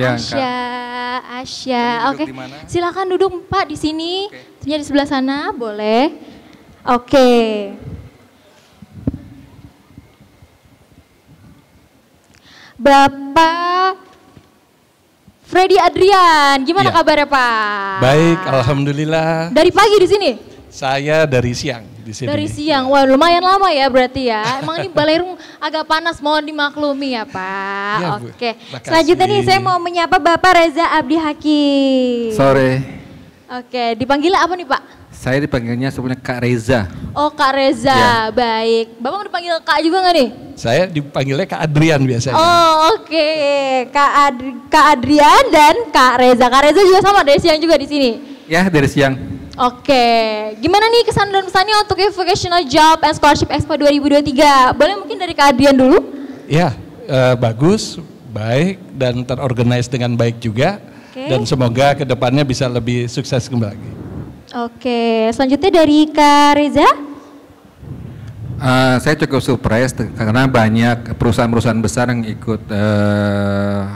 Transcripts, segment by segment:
Iya, Asya, Asya, Asya. Oke, okay. silakan duduk Pak di sini, okay. di sebelah sana, boleh. Oke. Okay. Bapak Freddy Adrian, gimana ya. kabarnya Pak? Baik, Alhamdulillah. Dari pagi di sini? Saya dari siang di sini. Dari siang, wah lumayan lama ya berarti ya. Emang ini Balerung agak panas, mohon dimaklumi ya Pak. Ya, Oke, Makasih. selanjutnya nih saya mau menyapa Bapak Reza Abdi Hakim. Sore. Oke, dipanggil apa nih Pak? Saya dipanggilnya sebenarnya Kak Reza. Oh Kak Reza, ya. baik. Bapak mau dipanggil Kak juga nggak nih? Saya dipanggilnya Kak Adrian biasanya. Oh oke, okay. Kak, Ad Kak Adrian dan Kak Reza. Kak Reza juga sama dari siang juga di sini. Ya dari siang. Oke, gimana nih kesan dan pesannya untuk Vocational Job and Scholarship Expo 2023? Boleh mungkin dari Kak Adrian dulu? Ya, uh, bagus, baik, dan terorganize dengan baik juga. Okay. Dan semoga kedepannya bisa lebih sukses kembali. Oke, selanjutnya dari Kak Reza. Uh, saya cukup surprise karena banyak perusahaan-perusahaan besar yang ikut uh,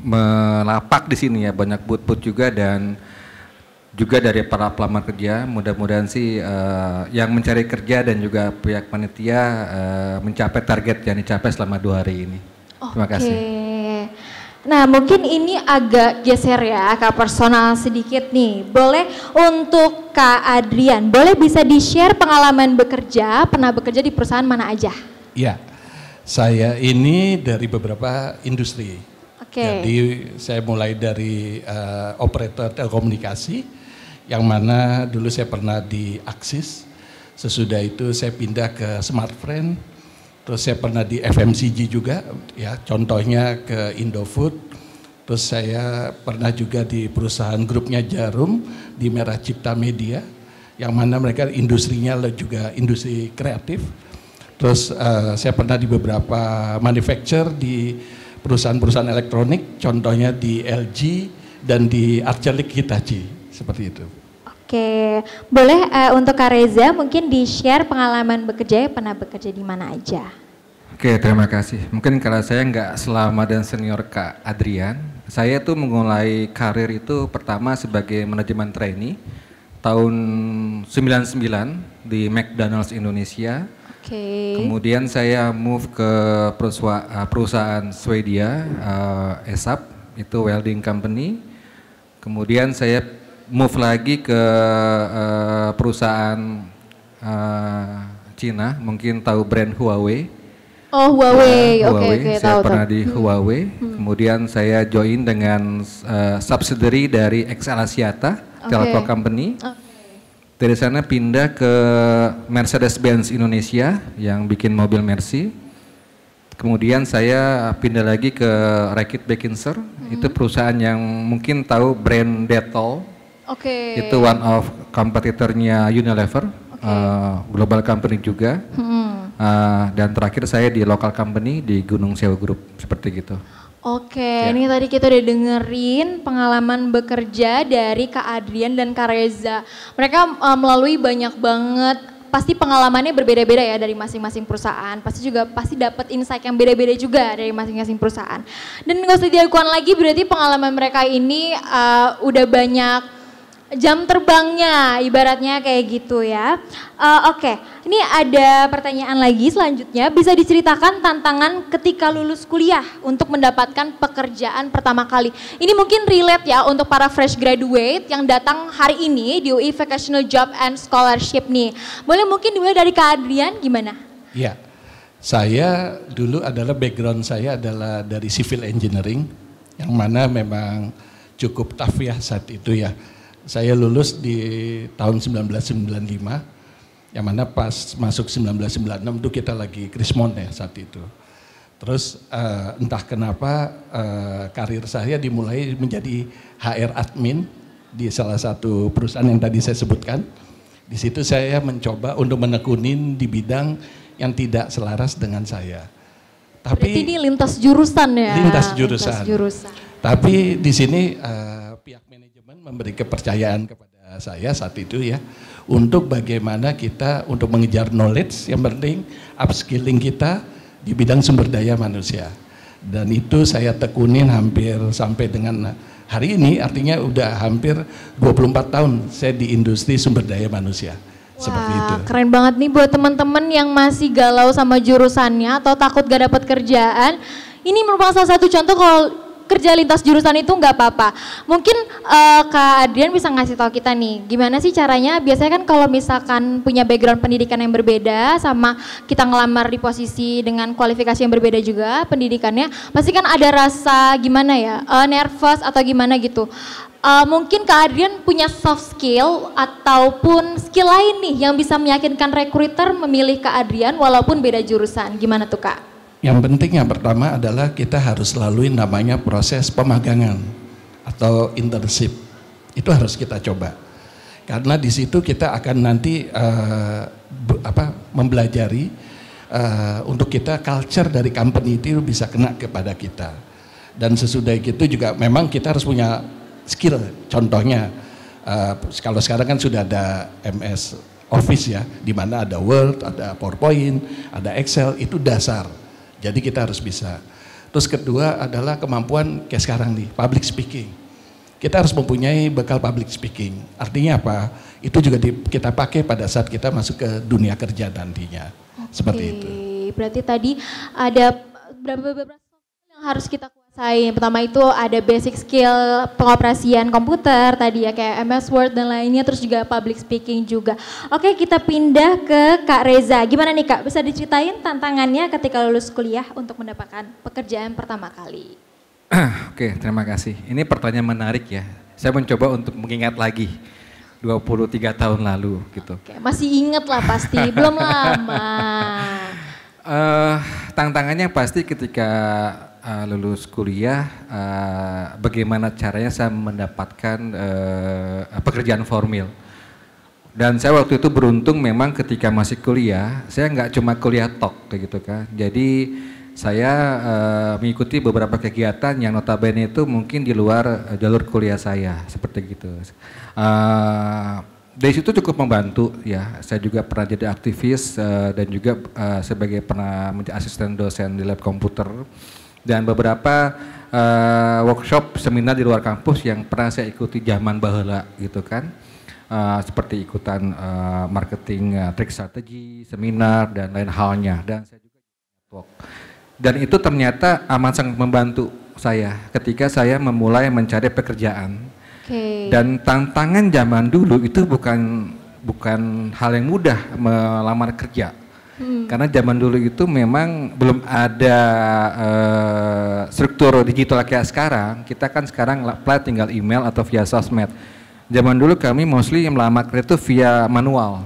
melapak di sini ya, banyak boot-boot juga dan juga dari para pelamar kerja. Mudah-mudahan sih uh, yang mencari kerja dan juga pihak panitia uh, mencapai target yang dicapai selama dua hari ini. Okay. Terima kasih. Nah mungkin ini agak geser ya ke personal sedikit nih. Boleh untuk Kak Adrian, boleh bisa di-share pengalaman bekerja, pernah bekerja di perusahaan mana aja? Iya, saya ini dari beberapa industri. Okay. Jadi saya mulai dari uh, operator telekomunikasi, yang mana dulu saya pernah di Axis, sesudah itu saya pindah ke Smartfriend, terus saya pernah di FMCG juga, ya contohnya ke Indofood, terus saya pernah juga di perusahaan grupnya Jarum di Merah Cipta Media, yang mana mereka industrinya juga industri kreatif. Terus uh, saya pernah di beberapa manufacturer di perusahaan-perusahaan elektronik, contohnya di LG dan di Arcelik Hitachi seperti itu. Oke, boleh uh, untuk Kak Reza mungkin di-share pengalaman bekerja, pernah bekerja di mana aja? Oke, terima kasih. Mungkin karena saya nggak selama dan senior Kak Adrian, saya tuh mulai karir itu pertama sebagai manajemen trainee tahun 99 di McDonald's Indonesia. Oke. Kemudian saya move ke perusahaan, eh, perusahaan Swedia, uh, ESAP, itu welding company. Kemudian saya move lagi ke uh, perusahaan uh, Cina, mungkin tahu brand Huawei. Oh Huawei, eh, Huawei. uh, oke okay, okay, Saya tahu, pernah tahu. di hmm. Huawei, hmm. kemudian saya join dengan uh, subsidiary dari XL Asiata, okay. Telco Company. Okay. Oh. Dari sana pindah ke Mercedes-Benz Indonesia yang bikin mobil Mercy. Kemudian saya pindah lagi ke Rakit Bekinser, hmm. itu perusahaan yang mungkin tahu brand Dettol Oke. Okay. Itu one of kompetitornya Unilever, okay. uh, eh, global company juga. Hmm. Uh, dan terakhir saya di local company di Gunung Sewu Group seperti gitu. Oke, okay, ya. ini tadi kita udah dengerin pengalaman bekerja dari Kak Adrian dan Kak Reza. Mereka uh, melalui banyak banget pasti pengalamannya berbeda-beda ya dari masing-masing perusahaan. Pasti juga pasti dapat insight yang beda-beda juga dari masing-masing perusahaan. Dan nggak usah diakuan lagi berarti pengalaman mereka ini uh, udah banyak jam terbangnya ibaratnya kayak gitu ya. Uh, Oke, okay. ini ada pertanyaan lagi selanjutnya. Bisa diceritakan tantangan ketika lulus kuliah untuk mendapatkan pekerjaan pertama kali. Ini mungkin relate ya untuk para fresh graduate yang datang hari ini di UI Vocational Job and Scholarship nih. Boleh mungkin dimulai dari Kak Adrian gimana? Iya, saya dulu adalah background saya adalah dari civil engineering yang mana memang cukup tough ya saat itu ya saya lulus di tahun 1995, yang mana pas masuk 1996 itu kita lagi krismon ya saat itu. Terus uh, entah kenapa uh, karir saya dimulai menjadi HR admin di salah satu perusahaan yang tadi saya sebutkan. Di situ saya mencoba untuk menekunin di bidang yang tidak selaras dengan saya. Tapi Berarti ini lintas jurusan ya. Lintas jurusan. Lintas jurusan. Tapi di sini uh, memberi kepercayaan kepada saya saat itu ya untuk bagaimana kita untuk mengejar knowledge yang penting upskilling kita di bidang sumber daya manusia dan itu saya tekunin hampir sampai dengan hari ini artinya udah hampir 24 tahun saya di industri sumber daya manusia. Wah, seperti itu. keren banget nih buat teman-teman yang masih galau sama jurusannya atau takut gak dapat kerjaan. Ini merupakan salah satu contoh kalau kerja lintas jurusan itu nggak apa-apa. Mungkin uh, Kak Adrian bisa ngasih tahu kita nih, gimana sih caranya? Biasanya kan kalau misalkan punya background pendidikan yang berbeda sama kita ngelamar di posisi dengan kualifikasi yang berbeda juga pendidikannya, pasti kan ada rasa gimana ya, uh, nervous atau gimana gitu. Uh, mungkin Kak Adrian punya soft skill ataupun skill lain nih yang bisa meyakinkan rekruter memilih Kak Adrian walaupun beda jurusan. Gimana tuh Kak? Yang penting yang pertama adalah kita harus lalui namanya proses pemagangan atau internship. Itu harus kita coba. Karena di situ kita akan nanti uh, apa mempelajari uh, untuk kita culture dari company itu bisa kena kepada kita. Dan sesudah itu juga memang kita harus punya skill. Contohnya uh, kalau sekarang kan sudah ada MS Office ya, di mana ada Word, ada PowerPoint, ada Excel, itu dasar jadi kita harus bisa. Terus kedua adalah kemampuan kayak sekarang nih, public speaking. Kita harus mempunyai bekal public speaking. Artinya apa? Itu juga di, kita pakai pada saat kita masuk ke dunia kerja nantinya. Okay. Seperti itu. Berarti tadi ada beberapa yang harus kita kuat. Saya yang pertama itu ada basic skill pengoperasian komputer tadi ya kayak MS Word dan lainnya terus juga public speaking juga. Oke, kita pindah ke Kak Reza. Gimana nih Kak? Bisa diceritain tantangannya ketika lulus kuliah untuk mendapatkan pekerjaan pertama kali? Oke, terima kasih. Ini pertanyaan menarik ya. Saya mencoba untuk mengingat lagi 23 tahun lalu gitu. Oke, masih inget lah pasti, belum lama. Uh, tantangannya pasti ketika uh, lulus kuliah, uh, bagaimana caranya saya mendapatkan uh, pekerjaan formal. Dan saya waktu itu beruntung memang ketika masih kuliah, saya nggak cuma kuliah tok kayak gitu kan. Jadi saya uh, mengikuti beberapa kegiatan yang notabene itu mungkin di luar jalur kuliah saya seperti gitu. Uh, dari situ cukup membantu ya. Saya juga pernah jadi aktivis uh, dan juga uh, sebagai pernah menjadi asisten dosen di lab komputer dan beberapa uh, workshop seminar di luar kampus yang pernah saya ikuti zaman bahula gitu kan uh, seperti ikutan uh, marketing uh, trik strategi seminar dan lain halnya dan saya juga network dan itu ternyata amat sangat membantu saya ketika saya memulai mencari pekerjaan okay. dan tantangan zaman dulu itu bukan bukan hal yang mudah melamar kerja Hmm. Karena zaman dulu itu memang belum ada uh, struktur digital kayak sekarang. Kita kan sekarang plat tinggal email atau via sosmed. Zaman dulu kami mostly melamar itu via manual.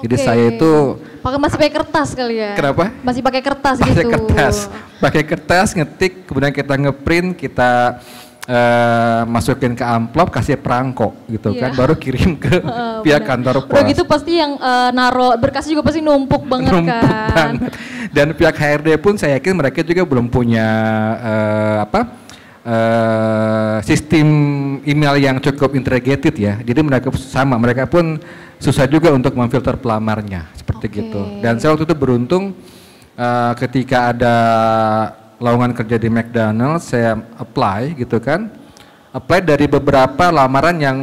Jadi saya itu pakai masih pakai kertas kali ya. Kenapa? Masih pakai kertas pake gitu. Pakai kertas, pakai kertas ngetik, kemudian kita ngeprint, kita Eh, masukin ke amplop kasih perangko gitu yeah. kan iya. baru kirim ke uh, pihak bener. kantor pos. Begitu pasti yang uh, eh, naro berkas juga pasti numpuk banget numpuk kan. Banget. Dan pihak HRD pun saya yakin mereka juga belum punya uh, apa? Uh, sistem email yang cukup integrated ya. Jadi mereka sama, mereka pun susah juga untuk memfilter pelamarnya seperti okay. gitu. Dan saya waktu itu beruntung uh, ketika ada lowongan kerja di McDonald's, saya apply gitu kan. Apply dari beberapa lamaran yang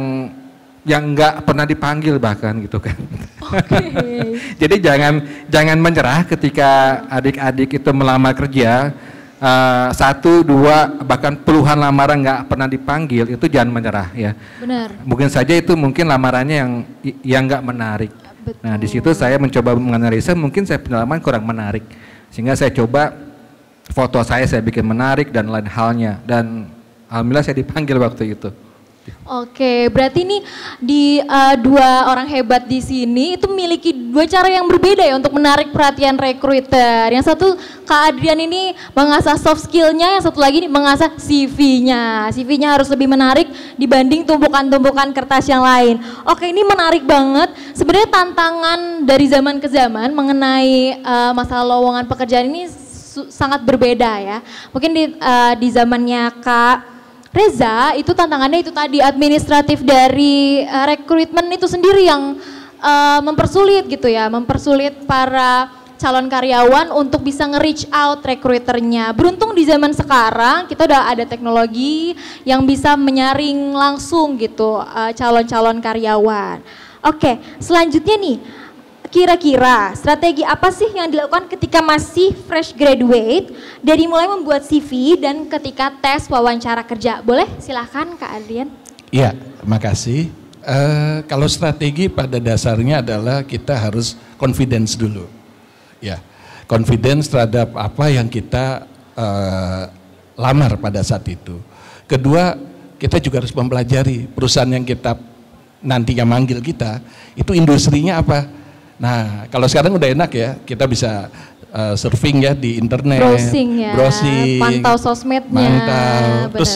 yang nggak pernah dipanggil bahkan gitu kan. Okay. Jadi jangan jangan menyerah ketika adik-adik itu melamar kerja uh, satu dua bahkan puluhan lamaran nggak pernah dipanggil itu jangan menyerah ya. Benar. Mungkin saja itu mungkin lamarannya yang yang nggak menarik. Betul. Nah di situ saya mencoba menganalisa mungkin saya pengalaman kurang menarik sehingga saya coba foto saya saya bikin menarik dan lain halnya dan alhamdulillah saya dipanggil waktu itu. Oke, berarti ini di uh, dua orang hebat di sini itu memiliki dua cara yang berbeda ya untuk menarik perhatian rekruter. Yang satu Kak Adrian ini mengasah soft skillnya, yang satu lagi mengasah CV-nya. CV-nya harus lebih menarik dibanding tumpukan-tumpukan kertas yang lain. Oke, ini menarik banget. Sebenarnya tantangan dari zaman ke zaman mengenai uh, masalah lowongan pekerjaan ini sangat berbeda ya. Mungkin di, uh, di zamannya Kak Reza itu tantangannya itu tadi administratif dari uh, rekrutmen itu sendiri yang uh, mempersulit gitu ya, mempersulit para calon karyawan untuk bisa nge-reach out rekruternya Beruntung di zaman sekarang kita udah ada teknologi yang bisa menyaring langsung gitu calon-calon uh, calon -calon karyawan. Oke, selanjutnya nih kira-kira strategi apa sih yang dilakukan ketika masih fresh graduate dari mulai membuat CV dan ketika tes wawancara kerja? Boleh silahkan Kak Adrian. Iya, makasih. Uh, eh, kalau strategi pada dasarnya adalah kita harus confidence dulu. Ya, confidence terhadap apa yang kita uh, lamar pada saat itu. Kedua, kita juga harus mempelajari perusahaan yang kita nantinya manggil kita, itu industrinya apa? Nah, kalau sekarang udah enak ya, kita bisa uh, surfing ya di internet, browsing ya, browsing, pantau sosmednya, mantau. Benar, Terus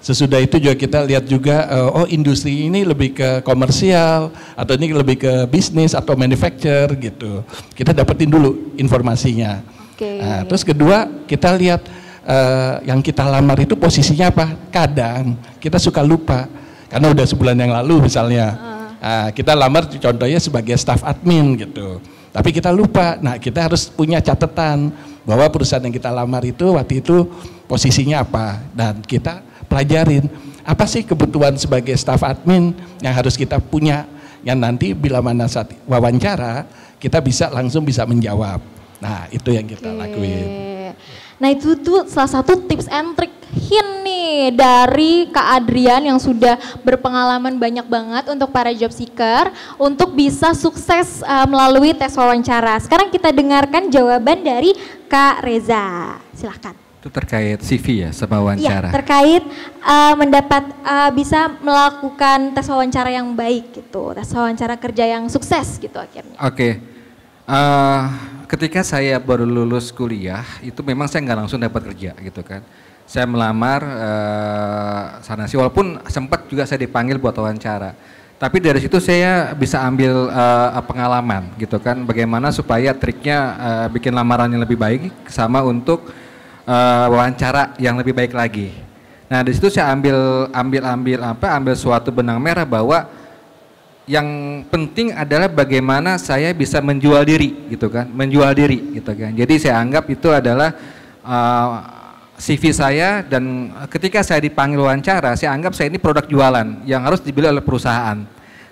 sesudah itu juga kita lihat juga, uh, oh industri ini lebih ke komersial atau ini lebih ke bisnis atau manufacture gitu. Kita dapetin dulu informasinya. Okay. Nah, terus kedua kita lihat uh, yang kita lamar itu posisinya apa. Kadang kita suka lupa karena udah sebulan yang lalu misalnya. Uh Ah, kita lamar contohnya sebagai staff admin gitu. Tapi kita lupa, nah kita harus punya catatan bahwa perusahaan yang kita lamar itu waktu itu posisinya apa. Dan kita pelajarin apa sih kebutuhan sebagai staff admin yang harus kita punya yang nanti bila mana saat wawancara kita bisa langsung bisa menjawab. Nah, itu yang kita okay. lakuin. Nah itu tuh salah satu tips and trick hint nih dari Kak Adrian yang sudah berpengalaman banyak banget untuk para job seeker untuk bisa sukses uh, melalui tes wawancara. Sekarang kita dengarkan jawaban dari Kak Reza. Silahkan. Itu terkait CV ya sama iya, wawancara. ya terkait uh, mendapat uh, bisa melakukan tes wawancara yang baik gitu, tes wawancara kerja yang sukses gitu akhirnya. Oke. Okay. Uh, ketika saya baru lulus kuliah, itu memang saya nggak langsung dapat kerja gitu kan. Saya melamar uh, sana sih, walaupun sempat juga saya dipanggil buat wawancara. Tapi dari situ saya bisa ambil uh, pengalaman gitu kan, bagaimana supaya triknya uh, bikin lamarannya lebih baik, sama untuk uh, wawancara yang lebih baik lagi. Nah di situ saya ambil ambil ambil apa ambil suatu benang merah bahwa yang penting adalah bagaimana saya bisa menjual diri gitu kan menjual diri gitu kan jadi saya anggap itu adalah uh, eh, CV saya dan ketika saya dipanggil wawancara saya anggap saya ini produk jualan yang harus dibeli oleh perusahaan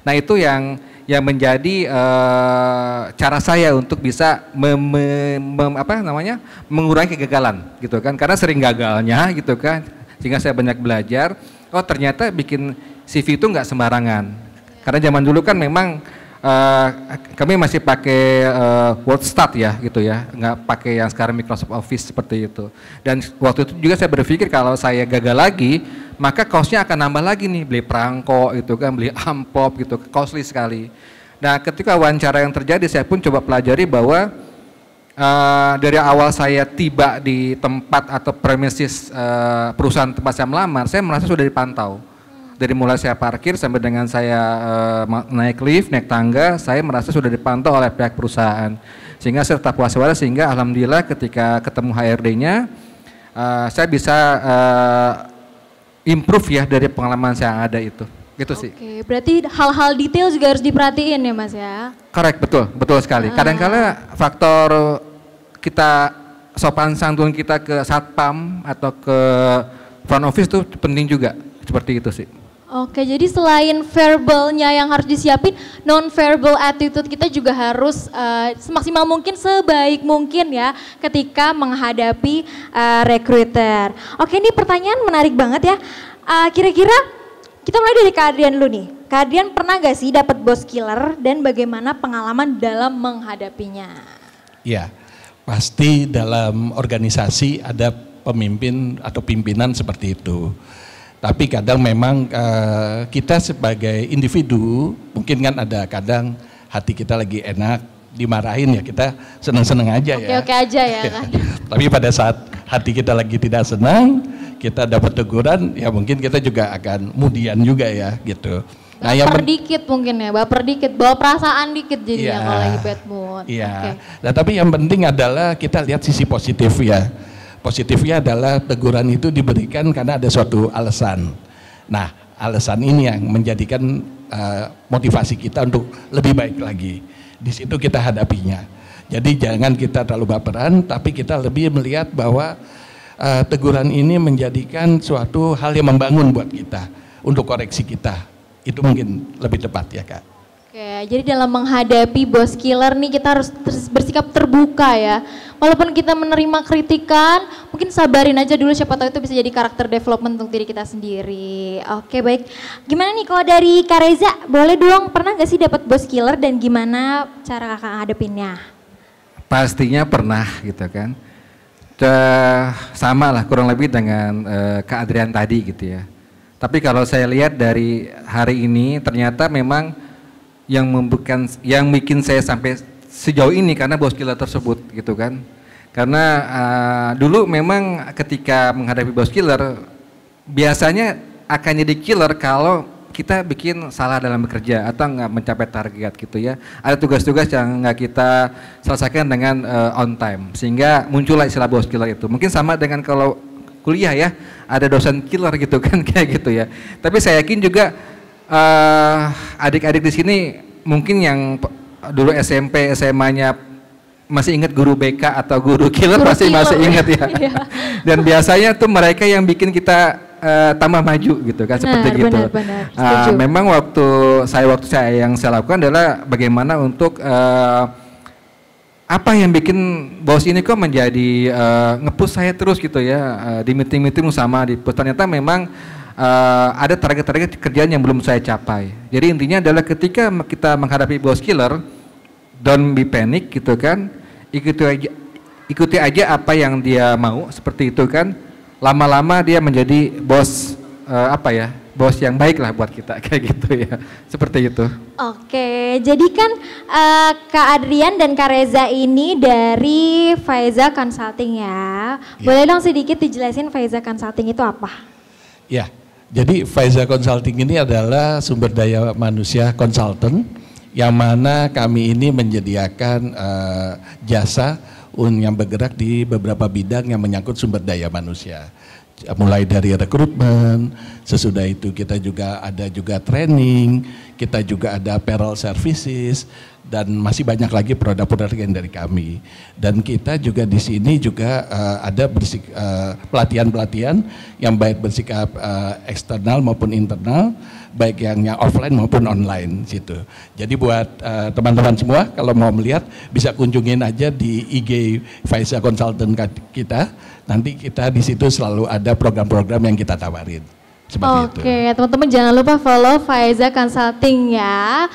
nah itu yang yang menjadi uh, cara saya untuk bisa mem, mem, apa namanya mengurangi kegagalan gitu kan karena sering gagalnya gitu kan sehingga saya banyak belajar oh ternyata bikin CV itu nggak sembarangan karena zaman dulu kan memang uh, kami masih pakai uh, eh, WordStat ya gitu ya, nggak pakai yang sekarang Microsoft Office seperti itu. Dan waktu itu juga saya berpikir kalau saya gagal lagi, maka costnya akan nambah lagi nih, beli perangko itu kan, beli amplop gitu, costly sekali. Nah ketika wawancara yang terjadi saya pun coba pelajari bahwa uh, dari awal saya tiba di tempat atau premises uh, perusahaan tempat saya melamar, saya merasa sudah dipantau dari mulai saya parkir sampai dengan saya uh, naik lift, naik tangga, saya merasa sudah dipantau oleh pihak perusahaan. Sehingga saya tetap waspada sehingga alhamdulillah ketika ketemu HRD-nya uh, eh, saya bisa uh, improve ya dari pengalaman saya yang ada itu. Gitu sih. Oke, berarti hal-hal detail juga harus diperhatiin ya Mas ya. Korek, betul, betul sekali. kadang ah. kadang faktor kita sopan santun kita ke satpam atau ke front office itu penting juga seperti itu sih. Oke, jadi selain verbalnya yang harus disiapin, non-verbal attitude kita juga harus uh, semaksimal mungkin, sebaik mungkin ya ketika menghadapi uh, recruiter. Oke, ini pertanyaan menarik banget ya. kira eh, kira-kira kita mulai dari keadaan lu nih. Keadaan pernah gak sih dapat bos killer dan bagaimana pengalaman dalam menghadapinya? Ya, pasti dalam organisasi ada pemimpin atau pimpinan seperti itu tapi kadang memang uh, kita sebagai individu mungkin kan ada kadang hati kita lagi enak dimarahin ya kita seneng-seneng aja oke, ya. oke aja ya kan. Tapi pada saat hati kita lagi tidak senang, kita dapat teguran ya mungkin kita juga akan mudian juga ya gitu. Nah, baper yang dikit mungkin ya, baper dikit, bawa perasaan dikit jadinya ya, kalau lagi bad mood. Iya. Okay. Nah, tapi yang penting adalah kita lihat sisi positif ya Positifnya adalah teguran itu diberikan karena ada suatu alasan. Nah, alasan ini yang menjadikan uh, motivasi kita untuk lebih baik lagi. Di situ kita hadapinya. Jadi jangan kita terlalu baperan, tapi kita lebih melihat bahwa uh, teguran ini menjadikan suatu hal yang membangun buat kita untuk koreksi kita. Itu mungkin lebih tepat ya kak. Oke, jadi dalam menghadapi bos killer nih kita harus bersikap terbuka ya walaupun kita menerima kritikan, mungkin sabarin aja dulu siapa tahu itu bisa jadi karakter development untuk diri kita sendiri. Oke baik, gimana nih kalau dari Kareza, boleh dong pernah gak sih dapat boss killer dan gimana cara kakak hadapinnya? Pastinya pernah gitu kan. Duh, sama lah kurang lebih dengan uh, Kak Adrian tadi gitu ya. Tapi kalau saya lihat dari hari ini ternyata memang yang membukan yang bikin saya sampai sejauh ini karena bos killer tersebut gitu kan. Karena uh, dulu memang ketika menghadapi bos killer biasanya akan jadi killer kalau kita bikin salah dalam bekerja atau nggak mencapai target gitu ya. Ada tugas-tugas yang nggak kita selesaikan dengan uh, on time sehingga muncullah istilah bos killer itu. Mungkin sama dengan kalau kuliah ya, ada dosen killer gitu kan kayak gitu ya. Tapi saya yakin juga eh, adik-adik uh, adik -adik di sini mungkin yang dulu SMP SMA-nya masih ingat guru BK atau guru killer guru pasti killer. masih ingat ya. Iya. Dan biasanya tuh mereka yang bikin kita uh, tambah maju gitu kan benar, seperti gitu. Benar, uh, memang waktu saya waktu saya yang saya lakukan adalah bagaimana untuk uh, apa yang bikin bos ini kok menjadi uh, ngepus saya terus gitu ya uh, di meeting-meeting sama di ternyata memang uh, ada target-target kerjaan yang belum saya capai. Jadi intinya adalah ketika kita menghadapi boss killer, don't be panic gitu kan, ikuti aja, ikuti aja apa yang dia mau seperti itu kan. Lama-lama dia menjadi bos uh, eh, apa ya? bos yang baik lah buat kita kayak gitu ya seperti itu. Oke, jadi kan uh, Kak Adrian dan Kak Reza ini dari Faiza Consulting ya. Yeah. Boleh dong sedikit dijelasin Faiza Consulting itu apa? Ya, yeah. Jadi Faiza Consulting ini adalah sumber daya manusia konsultan yang mana kami ini menyediakan uh, jasa yang bergerak di beberapa bidang yang menyangkut sumber daya manusia mulai dari rekrutmen, sesudah itu kita juga ada juga training, kita juga ada apparel services dan masih banyak lagi produk-produk yang dari kami. Dan kita juga di sini juga uh, ada bersik, eh, pelatihan-pelatihan yang baik bersikap uh, eksternal maupun internal baik yang, yang offline maupun online situ. Jadi buat eh, teman-teman uh, semua kalau mau melihat bisa kunjungin aja di IG Faisa Consultant kita. Nanti kita di situ selalu ada program-program yang kita tawarin. Oke, okay, teman-teman jangan lupa follow Faiza Consulting ya.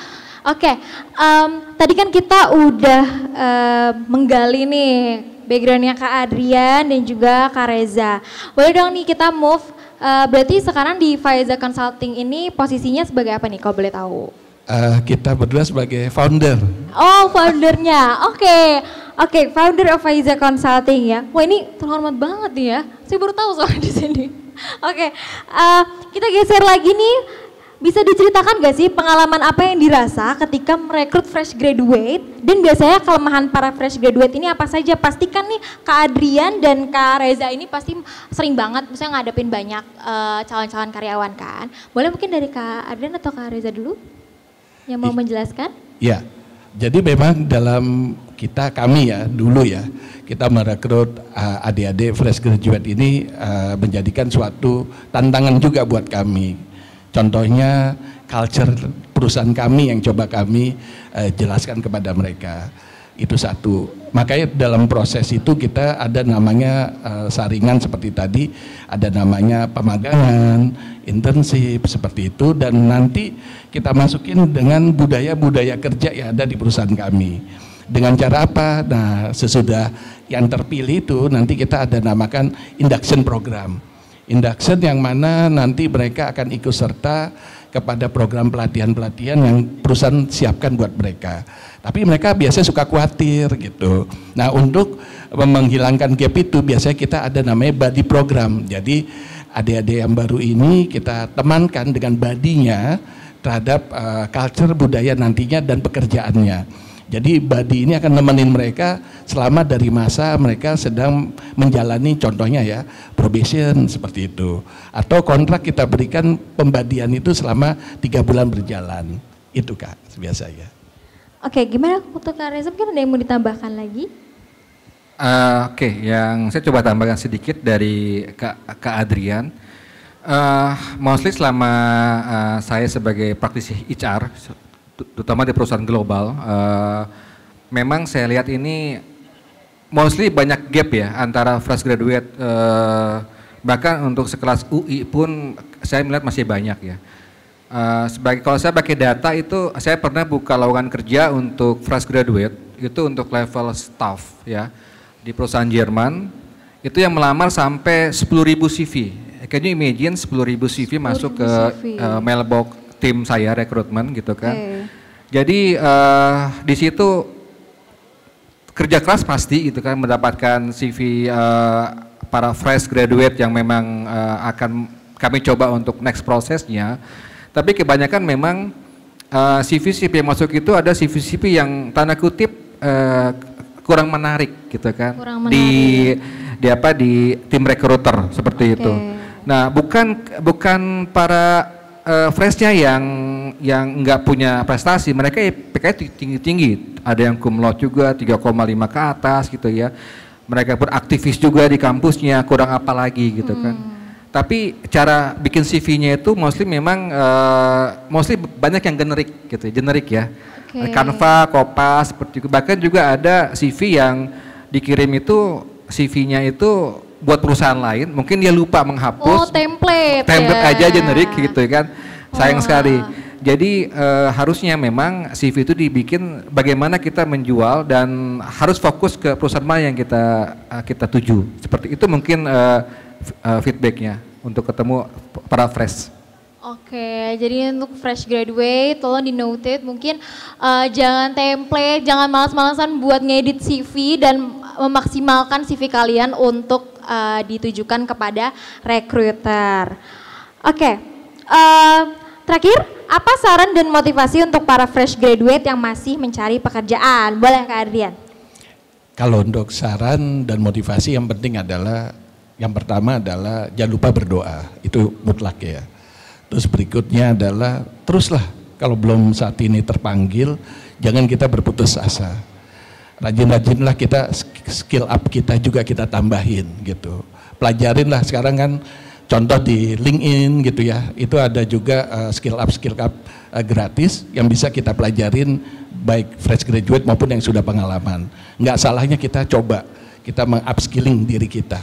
Oke, um, tadi kan kita udah um, menggali nih backgroundnya Kak Adrian dan juga Kak Reza. Boleh dong nih kita move Uh, berarti sekarang di Faiza Consulting ini posisinya sebagai apa nih kalau boleh tahu? Uh, kita berdua sebagai founder. Oh, foundernya. Oke. Okay. Oke, okay, founder of Faiza Consulting ya. Wah, ini terhormat banget nih ya. Saya baru tahu soal di sini. Oke. Okay. Uh, eh, kita geser lagi nih bisa diceritakan gak sih pengalaman apa yang dirasa ketika merekrut fresh graduate dan biasanya kelemahan para fresh graduate ini apa saja? Pastikan nih Kak Adrian dan Kak Reza ini pasti sering banget misalnya ngadepin banyak eh, calon-calon uh, karyawan kan. Boleh mungkin dari Kak Adrian atau Kak Reza dulu yang mau I, menjelaskan? Ya, Jadi memang dalam kita kami ya dulu ya kita merekrut uh, adik-adik fresh graduate ini uh, menjadikan suatu tantangan juga buat kami Contohnya culture perusahaan kami yang coba kami eh, jelaskan kepada mereka. Itu satu. Makanya dalam proses itu kita ada namanya eh, saringan seperti tadi, ada namanya pemagangan, intensif seperti itu dan nanti kita masukin dengan budaya-budaya kerja yang ada di perusahaan kami. Dengan cara apa? Nah, sesudah yang terpilih itu nanti kita ada namakan induction program induction yang mana nanti mereka akan ikut serta kepada program pelatihan-pelatihan yang perusahaan siapkan buat mereka. Tapi mereka biasanya suka khawatir gitu. Nah untuk e, menghilangkan gap itu biasanya kita ada namanya body program. Jadi adik-adik yang baru ini kita temankan dengan badinya terhadap uh, culture budaya nantinya dan pekerjaannya. Jadi badi ini akan nemenin mereka selama dari masa mereka sedang menjalani contohnya ya probation seperti itu. Atau kontrak kita berikan pembadian itu selama tiga bulan berjalan. Itu Kak ya. Oke, gimana untuk Kak Reza mungkin ada yang mau ditambahkan lagi? Uh, Oke, okay. yang saya coba tambahkan sedikit dari Kak, Kak Adrian. Uh, mostly selama uh, saya sebagai praktisi HR terutama di perusahaan global, uh, memang saya lihat ini mostly banyak gap ya antara fresh graduate, uh, bahkan untuk sekelas UI pun saya melihat masih banyak ya. Uh, sebagai kalau saya pakai data itu saya pernah buka lowongan kerja untuk fresh graduate itu untuk level staff ya di perusahaan Jerman itu yang melamar sampai 10.000 CV. Can you imagine 10.000 CV 10 masuk ke CV. Uh, mailbox tim saya rekrutmen gitu kan. Okay. Jadi uh, di situ kerja keras pasti gitu kan mendapatkan CV uh, eh, para fresh graduate yang memang uh, akan kami coba untuk next prosesnya. Tapi kebanyakan memang uh, CV-CV yang masuk itu ada CV-CV yang tanda kutip uh, kurang menarik gitu kan menarik. di ya. di apa di tim recruiter seperti okay. itu. Nah, bukan bukan para uh, freshnya yang yang nggak punya prestasi mereka ya IPK tinggi tinggi ada yang cum laude juga 3,5 ke atas gitu ya mereka beraktivis juga di kampusnya kurang apa lagi gitu hmm. kan tapi cara bikin CV-nya itu mostly memang uh, mostly banyak yang generik gitu generik ya okay. Eh, Canva Kopas seperti itu bahkan juga ada CV yang dikirim itu CV-nya itu buat perusahaan lain mungkin dia lupa menghapus oh template template ya. aja generik gitu kan sayang oh. sekali jadi eh, harusnya memang CV itu dibikin bagaimana kita menjual dan harus fokus ke perusahaan mana yang kita eh, kita tuju. Seperti itu mungkin eh, feedbacknya untuk ketemu para fresh. Oke, jadi untuk fresh graduate, tolong di noted mungkin uh, jangan template, jangan malas-malasan buat ngedit CV dan memaksimalkan CV kalian untuk uh, ditujukan kepada recruiter. Oke, uh, Terakhir, apa saran dan motivasi untuk para fresh graduate yang masih mencari pekerjaan? Boleh Kak Ardian? Kalau untuk saran dan motivasi yang penting adalah yang pertama adalah jangan lupa berdoa, itu mutlak ya. Terus berikutnya adalah teruslah kalau belum saat ini terpanggil, jangan kita berputus asa. Rajin-rajinlah kita skill up kita juga kita tambahin gitu. Pelajarinlah sekarang kan contoh di LinkedIn gitu ya itu ada juga uh, skill up skill up uh, gratis yang bisa kita pelajarin baik fresh graduate maupun yang sudah pengalaman nggak salahnya kita coba kita mengupskilling diri kita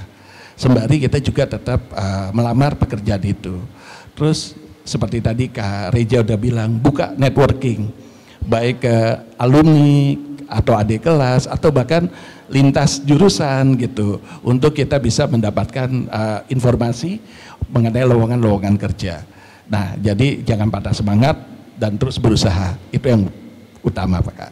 sembari kita juga tetap uh, melamar pekerjaan itu terus seperti tadi Kak Reja udah bilang buka networking baik ke alumni atau adik kelas atau bahkan lintas jurusan gitu untuk kita bisa mendapatkan uh, informasi mengenai lowongan-lowongan kerja. Nah, jadi jangan patah semangat dan terus berusaha. Itu yang utama, Pak Kak.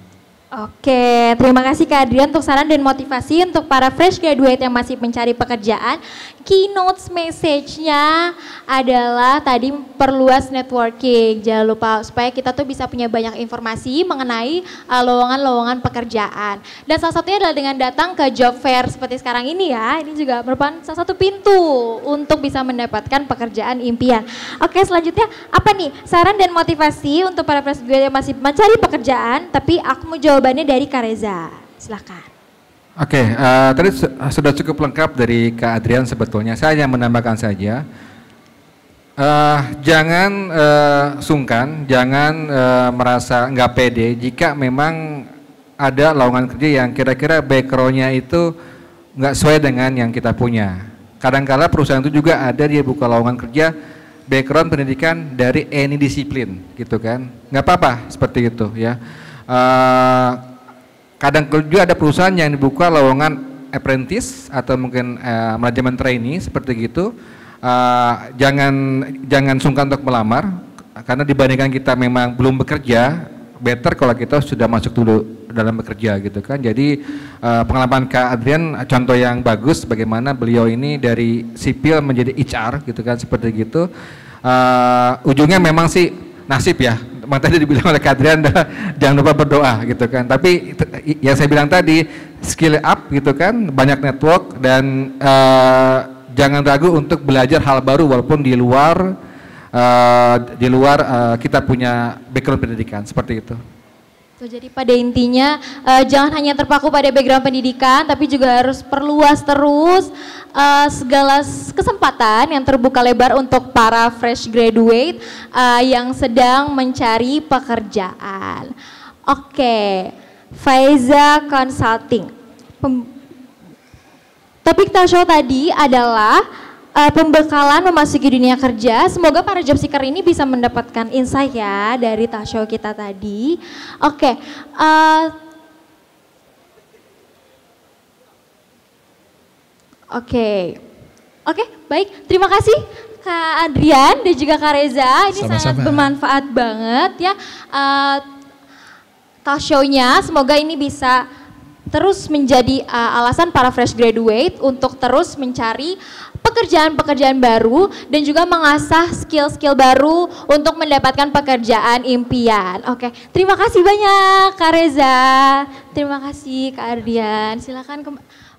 Oke, terima kasih Kak Adrian untuk saran dan motivasi untuk para fresh graduate yang masih mencari pekerjaan. Keynote message-nya adalah tadi perluas networking. Jangan lupa supaya kita tuh bisa punya banyak informasi mengenai uh, lowongan-lowongan pekerjaan. Dan salah satunya adalah dengan datang ke job fair seperti sekarang ini ya. Ini juga merupakan salah satu pintu untuk bisa mendapatkan pekerjaan impian. Oke, selanjutnya apa nih saran dan motivasi untuk para fresh graduate yang masih mencari pekerjaan tapi aku mau jawab jawabannya dari Kareza. Silahkan. Oke, okay, uh, eh, tadi sudah cukup lengkap dari Kak Adrian sebetulnya. Saya hanya menambahkan saja, uh, jangan uh, sungkan, jangan uh, merasa nggak pede jika memang ada lowongan kerja yang kira-kira backgroundnya itu nggak sesuai dengan yang kita punya. Kadangkala kala perusahaan itu juga ada dia buka lowongan kerja background pendidikan dari any disiplin gitu kan, nggak apa-apa seperti itu ya uh, kadang juga ada perusahaan yang dibuka lowongan apprentice atau mungkin uh, eh, manajemen trainee seperti gitu. Uh, jangan jangan sungkan untuk melamar karena dibandingkan kita memang belum bekerja, better kalau kita sudah masuk dulu dalam bekerja gitu kan. Jadi uh, pengalaman Kak Adrian contoh yang bagus bagaimana beliau ini dari sipil menjadi HR gitu kan seperti gitu. Uh, ujungnya memang sih nasib ya Bang tadi dibilang oleh Kadrian jangan lupa berdoa gitu kan. Tapi yang saya bilang tadi skill up gitu kan, banyak network dan uh, jangan ragu untuk belajar hal baru walaupun di luar uh, di luar uh, kita punya background pendidikan seperti itu. Gitu. jadi pada intinya uh, jangan hanya terpaku pada background pendidikan, tapi juga harus perluas terus uh, segala kesempatan yang terbuka lebar untuk para fresh graduate uh, yang sedang mencari pekerjaan. Oke, okay. Faiza Consulting. Pem Topik talkshow tadi adalah uh, pembekalan memasuki dunia kerja. Semoga para job seeker ini bisa mendapatkan insight ya dari talk show kita tadi. Oke, okay, uh, eh, Oke. Okay. Oke, okay, baik. Terima kasih Kak Adrian dan juga Kak Reza. Ini Sama -sama. sangat bermanfaat banget ya. Uh, talk show-nya semoga ini bisa terus menjadi uh, alasan para fresh graduate untuk terus mencari pekerjaan-pekerjaan baru dan juga mengasah skill-skill baru untuk mendapatkan pekerjaan impian. Oke, terima kasih banyak Kak Reza. Terima kasih Kak Ardian. Silakan